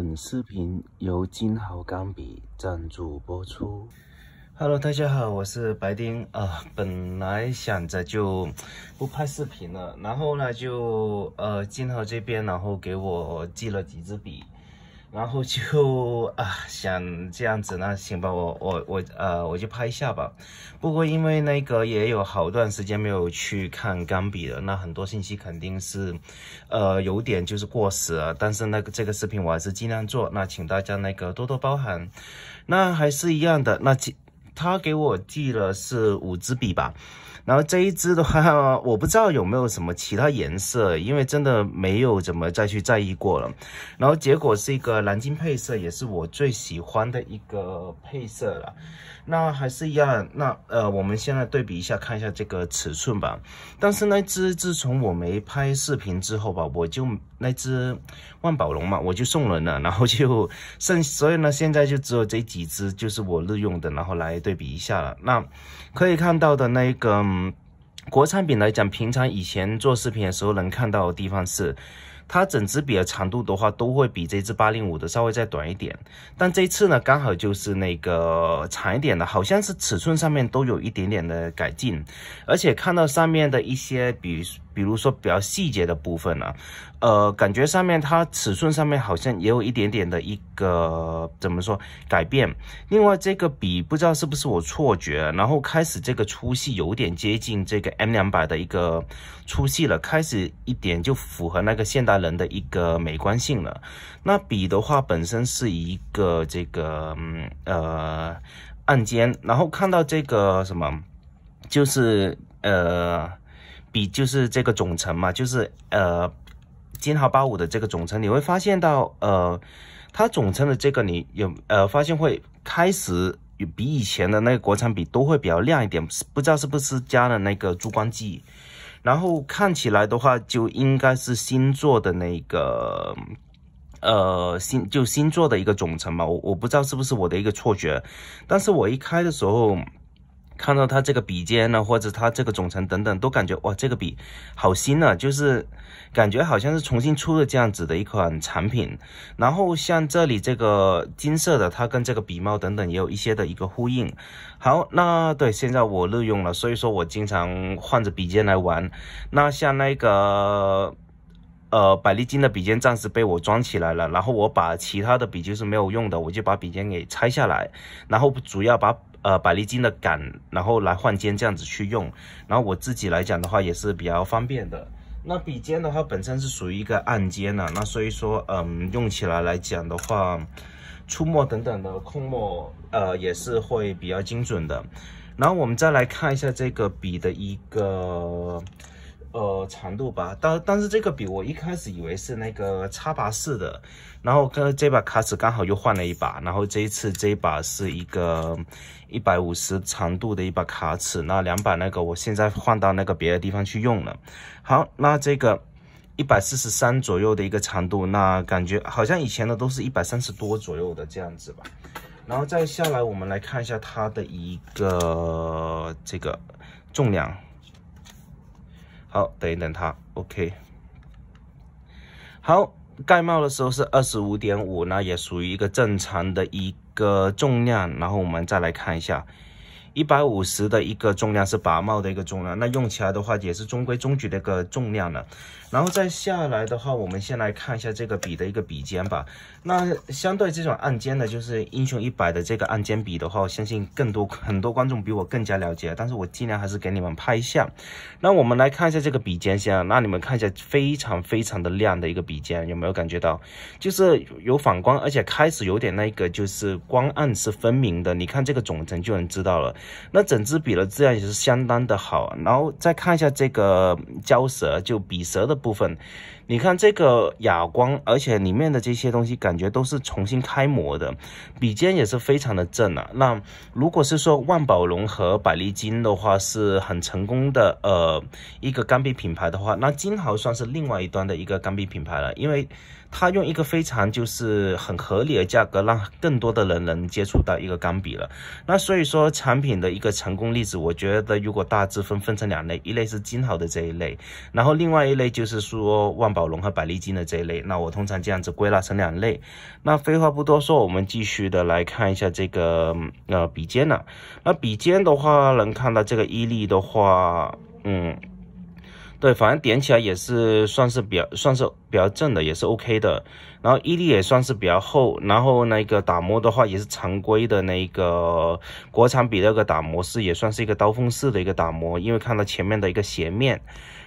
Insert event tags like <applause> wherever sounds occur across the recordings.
本视频由金豪钢笔赞助播出。Hello，大家好，我是白丁啊。本来想着就不拍视频了，然后呢，就呃，金豪这边然后给我寄了几支笔。然后就啊，想这样子那行吧，我我我呃，我就拍一下吧。不过因为那个也有好段时间没有去看钢笔了，那很多信息肯定是呃有点就是过时了。但是那个这个视频我还是尽量做，那请大家那个多多包涵。那还是一样的，那寄他给我寄了是五支笔吧。然后这一只的话，<laughs> 我不知道有没有什么其他颜色，因为真的没有怎么再去在意过了。然后结果是一个蓝金配色，也是我最喜欢的一个配色了。那还是一样，那呃，我们现在对比一下，看一下这个尺寸吧。但是那只自从我没拍视频之后吧，我就那只万宝龙嘛，我就送人了，然后就剩所以呢，现在就只有这几只就是我日用的，然后来对比一下了。那可以看到的那个。嗯，国产品来讲，平常以前做视频的时候能看到的地方是，它整支笔的长度的话，都会比这支八零五的稍微再短一点。但这次呢，刚好就是那个长一点的，好像是尺寸上面都有一点点的改进，而且看到上面的一些，比如。比如说比较细节的部分呢，呃，感觉上面它尺寸上面好像也有一点点的一个怎么说改变。另外这个笔不知道是不是我错觉，然后开始这个粗细有点接近这个 M 两百的一个粗细了，开始一点就符合那个现代人的一个美观性了。那笔的话本身是一个这个呃按键，然后看到这个什么就是呃。比就是这个总成嘛，就是呃金豪八五的这个总成，你会发现到呃它总成的这个你有呃发现会开始比以前的那个国产笔都会比较亮一点，不知道是不是加了那个珠光剂，然后看起来的话就应该是新做的那个呃新就新做的一个总成嘛，我我不知道是不是我的一个错觉，但是我一开的时候。看到它这个笔尖呢，或者它这个总成等等，都感觉哇，这个笔好新啊，就是感觉好像是重新出的这样子的一款产品。然后像这里这个金色的，它跟这个笔帽等等也有一些的一个呼应。好，那对，现在我日用了，所以说我经常换着笔尖来玩。那像那个呃百丽金的笔尖暂时被我装起来了，然后我把其他的笔就是没有用的，我就把笔尖给拆下来，然后主要把。呃，百利金的杆，然后来换尖这样子去用，然后我自己来讲的话也是比较方便的。那笔尖的话本身是属于一个按尖的，那所以说嗯，用起来来讲的话，出墨等等的控墨，呃，也是会比较精准的。然后我们再来看一下这个笔的一个。呃，长度吧，但但是这个笔我一开始以为是那个插拔式的，然后这把卡尺刚好又换了一把，然后这一次这一把是一个一百五十长度的一把卡尺，那两把那个我现在换到那个别的地方去用了。好，那这个一百四十三左右的一个长度，那感觉好像以前的都是一百三十多左右的这样子吧。然后再下来，我们来看一下它的一个这个重量。好，等一等它，OK。好，盖帽的时候是二十五点五也属于一个正常的一个重量。然后我们再来看一下。一百五十的一个重量是拔帽的一个重量，那用起来的话也是中规中矩的一个重量了。然后再下来的话，我们先来看一下这个笔的一个笔尖吧。那相对这种按尖的，就是英雄一百的这个按尖笔的话，我相信更多很多观众比我更加了解，但是我尽量还是给你们拍一下。那我们来看一下这个笔尖先，那你们看一下非常非常的亮的一个笔尖，有没有感觉到就是有反光，而且开始有点那个就是光暗是分明的。你看这个总成就能知道了。那整支笔的质量也是相当的好，然后再看一下这个胶舌，就笔舌的部分。你看这个哑光，而且里面的这些东西感觉都是重新开模的，笔尖也是非常的正啊。那如果是说万宝龙和百利金的话，是很成功的，呃，一个钢笔品牌的话，那金豪算是另外一端的一个钢笔品牌了，因为它用一个非常就是很合理的价格，让更多的人能接触到一个钢笔了。那所以说产品的一个成功例子，我觉得如果大致分分成两类，一类是金豪的这一类，然后另外一类就是说万。宝龙和百利金的这一类，那我通常这样子归纳成两类。那废话不多说，我们继续的来看一下这个呃笔尖了。那笔尖的话，能看到这个伊利的话，嗯，对，反正点起来也是算是比较算是比较正的，也是 OK 的。然后伊利也算是比较厚，然后那个打磨的话也是常规的那一个国产笔那个打磨是也算是一个刀锋式的一个打磨，因为看到前面的一个斜面。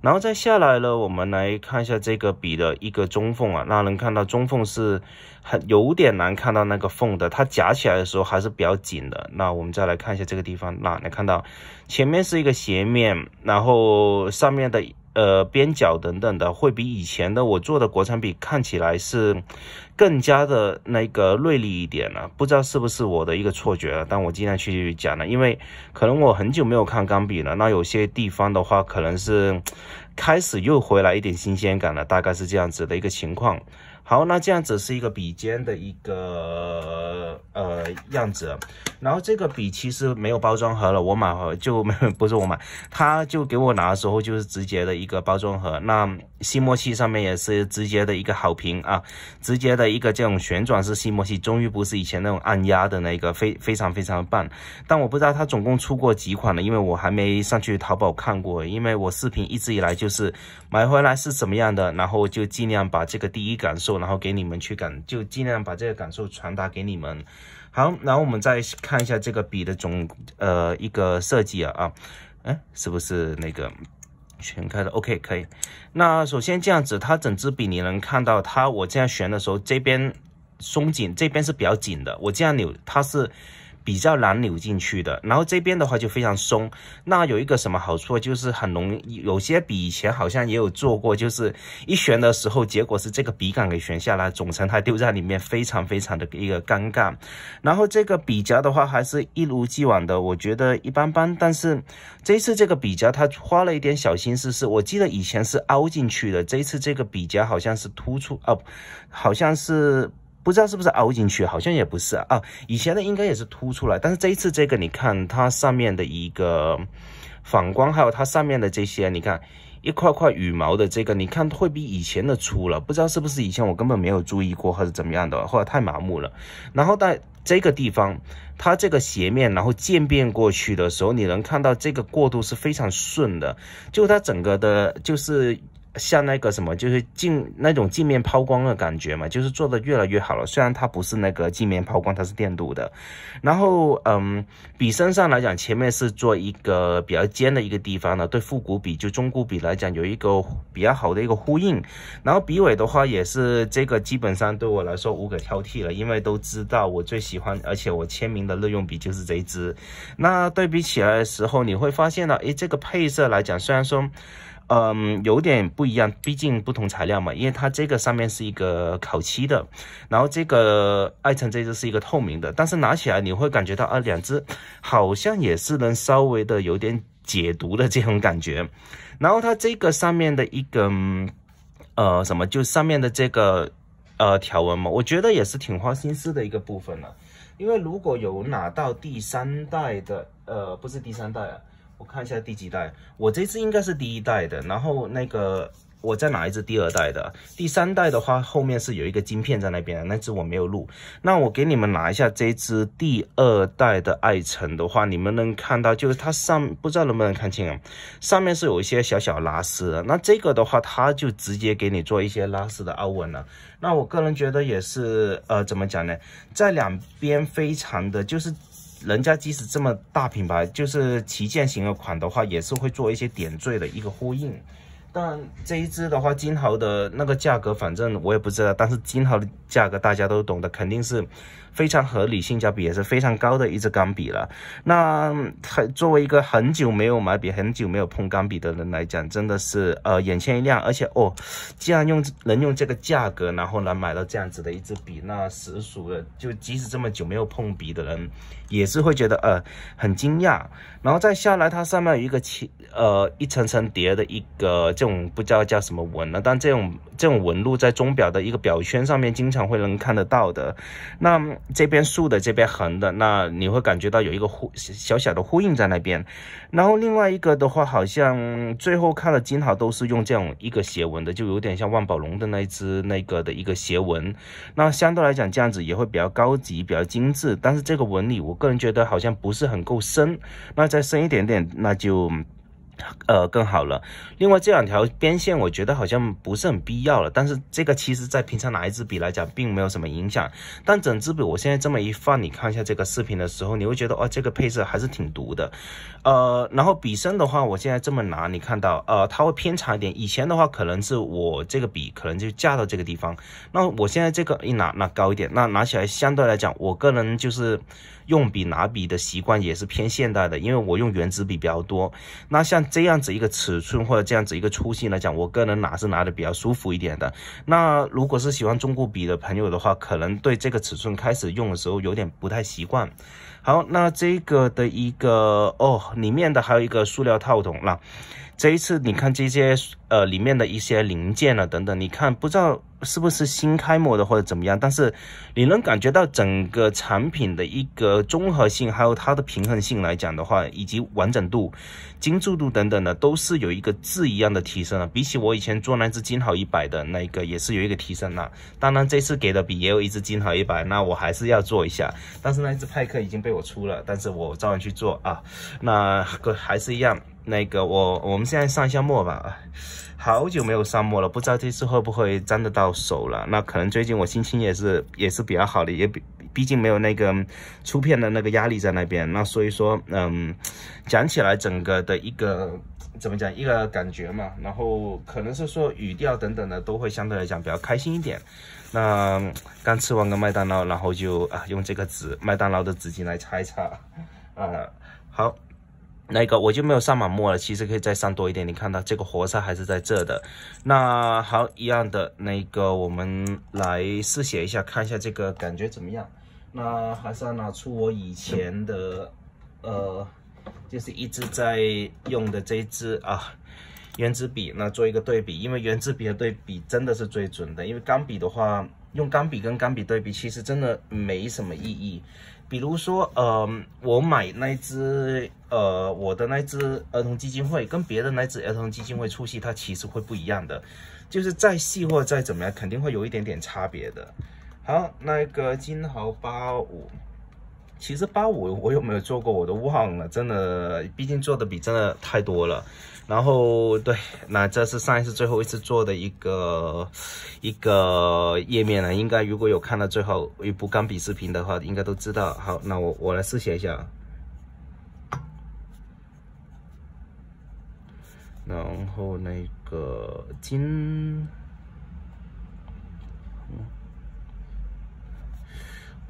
然后再下来呢，我们来看一下这个笔的一个中缝啊，那能看到中缝是很有点难看到那个缝的，它夹起来的时候还是比较紧的。那我们再来看一下这个地方，那能看到前面是一个斜面，然后上面的。呃，边角等等的，会比以前的我做的国产笔看起来是更加的那个锐利一点了。不知道是不是我的一个错觉了，但我尽量去讲了，因为可能我很久没有看钢笔了。那有些地方的话，可能是开始又回来一点新鲜感了，大概是这样子的一个情况。好，那这样子是一个笔尖的一个呃样子，然后这个笔其实没有包装盒了，我买就不是我买，他就给我拿的时候就是直接的一个包装盒。那吸墨器上面也是直接的一个好评啊，直接的一个这种旋转式吸墨器，终于不是以前那种按压的那个，非非常非常棒。但我不知道它总共出过几款了，因为我还没上去淘宝看过，因为我视频一直以来就是买回来是什么样的，然后就尽量把这个第一感受。然后给你们去感，就尽量把这个感受传达给你们。好，然后我们再看一下这个笔的总呃一个设计啊啊，哎，是不是那个全开的？OK，可以。那首先这样子，它整支笔你能看到它，我这样旋的时候，这边松紧，这边是比较紧的。我这样扭，它是。比较难扭进去的，然后这边的话就非常松。那有一个什么好处，就是很容易。有些笔以前好像也有做过，就是一旋的时候，结果是这个笔杆给旋下来，总成它丢在里面，非常非常的一个尴尬。然后这个笔夹的话还是一如既往的，我觉得一般般。但是这次这个笔夹它花了一点小心思，是我记得以前是凹进去的，这次这个笔夹好像是突出，哦，好像是。不知道是不是凹进去，好像也不是啊。以前的应该也是凸出来，但是这一次这个，你看它上面的一个反光，还有它上面的这些，你看一块块羽毛的这个，你看会比以前的粗了。不知道是不是以前我根本没有注意过，还是怎么样的，或者太麻木了。然后在这个地方，它这个斜面然后渐变过去的时候，你能看到这个过渡是非常顺的，就它整个的，就是。像那个什么，就是镜那种镜面抛光的感觉嘛，就是做的越来越好了。虽然它不是那个镜面抛光，它是电镀的。然后，嗯，笔身上来讲，前面是做一个比较尖的一个地方呢，对复古笔就中古笔来讲，有一个比较好的一个呼应。然后笔尾的话，也是这个基本上对我来说无可挑剔了，因为都知道我最喜欢，而且我签名的日用笔就是这支。那对比起来的时候，你会发现呢，诶，这个配色来讲，虽然说。嗯，有点不一样，毕竟不同材料嘛，因为它这个上面是一个烤漆的，然后这个爱辰这只是一个透明的，但是拿起来你会感觉到啊，两只好像也是能稍微的有点解毒的这种感觉，然后它这个上面的一根，呃，什么就上面的这个呃条纹嘛，我觉得也是挺花心思的一个部分的，因为如果有拿到第三代的，呃，不是第三代啊，看一下第几代，我这只应该是第一代的，然后那个我在拿一只第二代的，第三代的话后面是有一个晶片在那边，那只我没有录。那我给你们拿一下这只第二代的爱橙的话，你们能看到就是它上不知道能不能看清啊，上面是有一些小小拉丝，的，那这个的话它就直接给你做一些拉丝的凹纹了。那我个人觉得也是，呃，怎么讲呢，在两边非常的就是。人家即使这么大品牌，就是旗舰型的款的话，也是会做一些点缀的一个呼应。但这一只的话，金豪的那个价格，反正我也不知道。但是金豪的价格大家都懂的，肯定是。非常合理，性价比也是非常高的一支钢笔了。那很作为一个很久没有买笔、很久没有碰钢笔的人来讲，真的是呃眼前一亮。而且哦，既然用能用这个价格，然后来买到这样子的一支笔，那实属的就即使这么久没有碰笔的人，也是会觉得呃很惊讶。然后再下来，它上面有一个七呃一层层叠的一个这种不知道叫什么纹了，但这种这种纹路在钟表的一个表圈上面经常会能看得到的。那这边竖的，这边横的，那你会感觉到有一个呼小小的呼应在那边。然后另外一个的话，好像最后看了，金好都是用这种一个斜纹的，就有点像万宝龙的那一只那个的一个斜纹。那相对来讲，这样子也会比较高级、比较精致。但是这个纹理，我个人觉得好像不是很够深。那再深一点点，那就。呃，更好了。另外，这两条边线我觉得好像不是很必要了。但是这个其实在平常拿一支笔来讲，并没有什么影响。但整支笔我现在这么一放，你看一下这个视频的时候，你会觉得哦，这个配色还是挺毒的。呃，然后笔身的话，我现在这么拿，你看到呃，它会偏长一点。以前的话，可能是我这个笔可能就架到这个地方。那我现在这个一拿，拿高一点，那拿起来相对来讲，我个人就是用笔拿笔的习惯也是偏现代的，因为我用圆珠笔比较多。那像。这样子一个尺寸或者这样子一个粗细来讲，我个人拿是拿的比较舒服一点的。那如果是喜欢中古笔的朋友的话，可能对这个尺寸开始用的时候有点不太习惯。好，那这个的一个哦，里面的还有一个塑料套筒了。这一次你看这些呃里面的一些零件啊等等，你看不知道。是不是新开模的或者怎么样？但是你能感觉到整个产品的一个综合性，还有它的平衡性来讲的话，以及完整度、精致度等等的，都是有一个质一样的提升啊。比起我以前做那只金好一百的那个，也是有一个提升啦。当然这次给的笔也有一只金好一百，那我还是要做一下。但是那只派克已经被我出了，但是我照样去做啊。那个还是一样，那个我我们现在上一下墨吧，好久没有上墨了，不知道这次会不会沾得到。熟了，那可能最近我心情也是也是比较好的，也毕毕竟没有那个出片的那个压力在那边，那所以说嗯，讲起来整个的一个怎么讲一个感觉嘛，然后可能是说语调等等的都会相对来讲比较开心一点。那刚吃完个麦当劳，然后就啊用这个纸麦当劳的纸巾来擦一擦啊，好。那个我就没有上满墨了，其实可以再上多一点。你看到这个活塞还是在这的。那好，一样的那个，我们来试写一下，看一下这个感觉怎么样。那还是要拿出我以前的，呃，就是一直在用的这支啊，圆珠笔，那做一个对比。因为圆珠笔的对比真的是最准的，因为钢笔的话，用钢笔跟钢笔对比，其实真的没什么意义。比如说，呃，我买那只，呃，我的那只儿童基金会跟别的那只儿童基金会出息，它其实会不一样的，就是再细或再怎么样，肯定会有一点点差别的。好，那个金猴八五，其实八五我有没有做过，我都忘了，真的，毕竟做的比真的太多了。然后对，那这是上一次最后一次做的一个一个页面了。应该如果有看到最后一部钢笔视频的话，应该都知道。好，那我我来试写一下。然后那个金。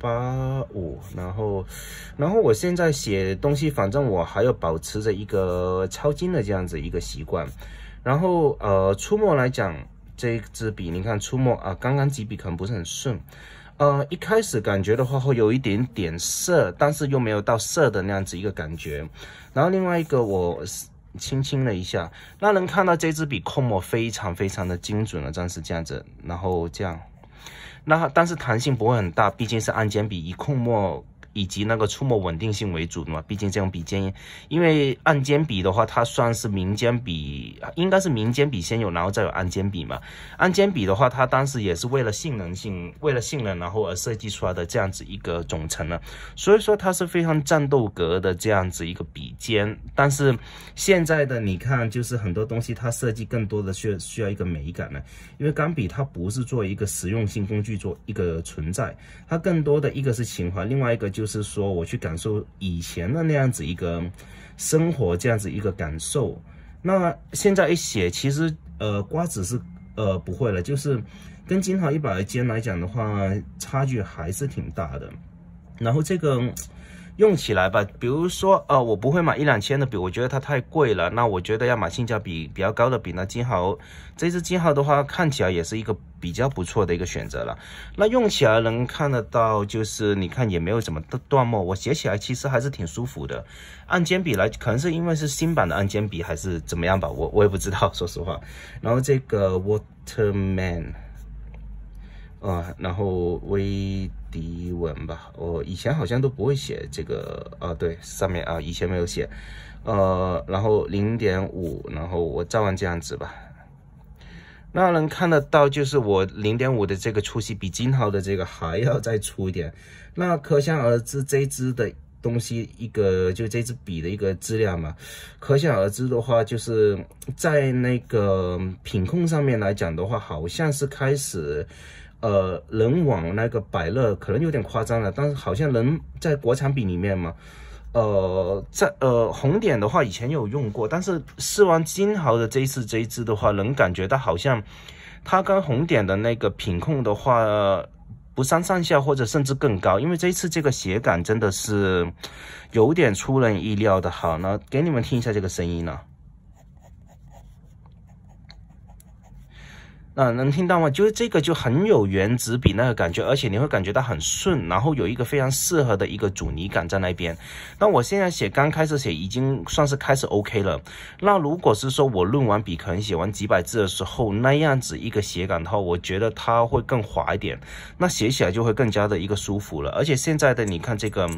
八五，然后，然后我现在写东西，反正我还要保持着一个抄经的这样子一个习惯。然后，呃，出墨来讲，这支笔你看出墨啊，刚刚几笔可能不是很顺，呃，一开始感觉的话会有一点点涩，但是又没有到涩的那样子一个感觉。然后另外一个，我轻轻了一下，那能看到这支笔控墨非常非常的精准了，暂时这样子，然后这样。那但是弹性不会很大，毕竟是按键笔一控墨。以及那个触摸稳定性为主的嘛，毕竟这种笔尖，因为按尖笔的话，它算是民间笔，应该是民间笔先有，然后再有按尖笔嘛。按尖笔的话，它当时也是为了性能性，为了性能，然后而设计出来的这样子一个总成呢。所以说它是非常战斗格的这样子一个笔尖，但是现在的你看，就是很多东西它设计更多的需要需要一个美感呢，因为钢笔它不是做一个实用性工具做一个存在，它更多的一个是情怀，另外一个就。就是说，我去感受以前的那样子一个生活，这样子一个感受。那现在一写，其实呃瓜子是呃不会了，就是跟金航一百间来讲的话，差距还是挺大的。然后这个。用起来吧，比如说，呃，我不会买一两千的笔，我觉得它太贵了。那我觉得要买性价比比较高的笔，那金豪这支金豪的话，看起来也是一个比较不错的一个选择了。那用起来能看得到，就是你看也没有怎么断墨，我写起来其实还是挺舒服的。按键笔来，可能是因为是新版的按键笔还是怎么样吧，我我也不知道，说实话。然后这个 Waterman，啊，然后 V。第一吧，我以前好像都不会写这个啊，对，上面啊，以前没有写，呃，然后零点五，然后我照完这样子吧，那能看得到就是我零点五的这个粗细比金号的这个还要再粗一点，那可想而知这支的东西一个就这支笔的一个质量嘛，可想而知的话就是在那个品控上面来讲的话，好像是开始。呃，能往那个百乐可能有点夸张了，但是好像能在国产笔里面嘛。呃，在呃红点的话以前有用过，但是试完金豪的这一次这一支的话，能感觉到好像它跟红点的那个品控的话不相上下或者甚至更高，因为这一次这个鞋感真的是有点出人意料的好呢。给你们听一下这个声音呢。那能听到吗？就是这个，就很有圆子笔那个感觉，而且你会感觉到很顺，然后有一个非常适合的一个阻尼感在那边。那我现在写刚开始写，已经算是开始 OK 了。那如果是说我论完笔，可能写完几百字的时候，那样子一个写感的话，我觉得它会更滑一点，那写起来就会更加的一个舒服了。而且现在的你看这个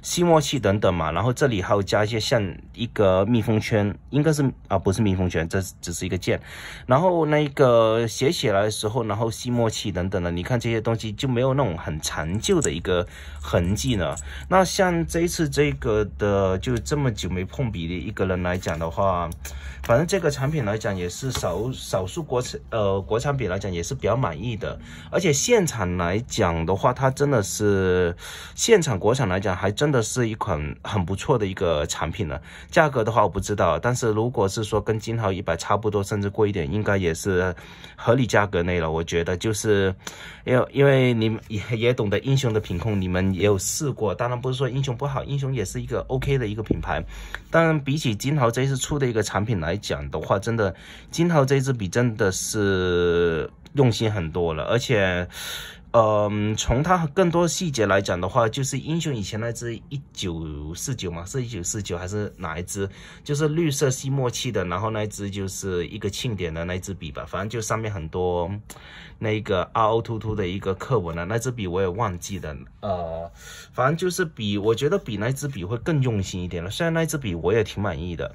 吸墨器等等嘛，然后这里还有加一些像一个密封圈，应该是啊不是密封圈，这只是一个键，然后那个。写起来的时候，然后吸墨器等等的，你看这些东西就没有那种很陈旧的一个痕迹呢。那像这一次这个的就这么久没碰笔的一个人来讲的话，<tsk> 反正这个产品来讲也是少少数国产呃国产笔来讲也是比较满意的。而且现场来讲的话，它真的是现场国产来讲还真的是一款很不错的一个产品呢。价格的话我不知道，但是如果是说跟金豪一百差不多，甚至贵一点，应该也是很。合理价格内了，我觉得就是，因为因为你们也 <laughs> 也懂得英雄的品控，你们也有试过。当然不是说英雄不好，英雄也是一个 OK 的一个品牌，但比起金豪这次出的一个产品来讲的话，真的金豪这支笔真的是用心很多了，而且。嗯，从它更多细节来讲的话，就是英雄以前那支一九四九嘛，是一九四九还是哪一支？就是绿色吸墨器的，然后那一支就是一个庆典的那支笔吧，反正就上面很多那个凹凹凸凸的一个刻纹啊，那支笔我也忘记了。呃，反正就是比我觉得比那支笔会更用心一点了，虽然那支笔我也挺满意的。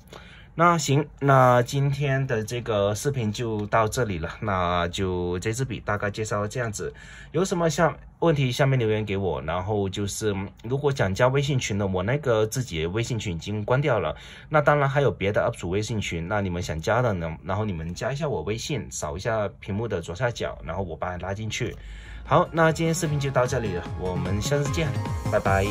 那行，那今天的这个视频就到这里了，那就这支笔大概介绍这样子，有什么下问题下面留言给我。然后就是如果想加微信群的，我那个自己微信群已经关掉了，那当然还有别的 UP 主微信群，那你们想加的呢，然后你们加一下我微信，扫一下屏幕的左下角，然后我把你拉进去。好，那今天视频就到这里了，我们下次见，拜拜。